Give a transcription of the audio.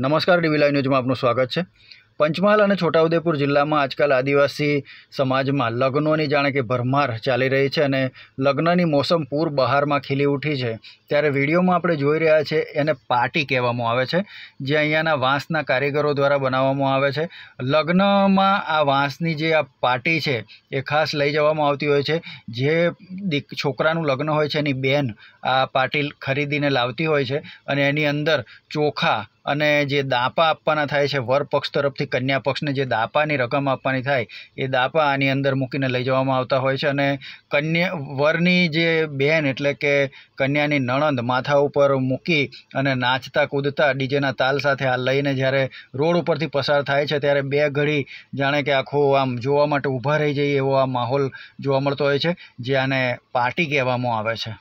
નમસ્કાર ડીવી લાઈવ ન્યૂઝમાં આપનું સ્વાગત છે પંચમહાલ અને છોટાઉદેપુર જિલ્લામાં આજકાલ આદિવાસી સમાજમાં લગ્નોની જાણે કે ભરમાર ચાલી રહી છે અને લગ્નની મોસમ પૂર બહારમાં ખીલી ઉઠી છે ત્યારે વિડીયોમાં આપણે જોઈ રહ્યા છે એને પાર્ટી કહેવામાં આવે છે જે અહીંયાના વાંસના કારીગરો દ્વારા બનાવવામાં આવે છે લગ્નમાં આ વાંસની જે આ પાર્ટી છે એ ખાસ લઈ જવામાં આવતી હોય છે જે દીક છોકરાનું લગ્ન હોય છે એની બેન આ પાર્ટી ખરીદીને લાવતી હોય છે અને એની અંદર ચોખા અને જે દાપા આપવાના થાય છે વરપક્ષ તરફથી કન્યા પક્ષને જે દાપાની રકમ આપવાની થાય એ દાપા આની અંદર મૂકીને લઈ જવામાં આવતા હોય છે અને કન્યા વરની જે બહેન એટલે કે કન્યાની નણંદ માથા ઉપર મૂકી અને નાચતા કૂદતા ડીજેના તાલ સાથે આ લઈને જ્યારે રોડ ઉપરથી પસાર થાય છે ત્યારે બે ઘડી જાણે કે આખો આમ જોવા માટે ઊભા રહી જઈએ એવો આ માહોલ જોવા મળતો હોય છે જે આને પાર્ટી કહેવામાં આવે છે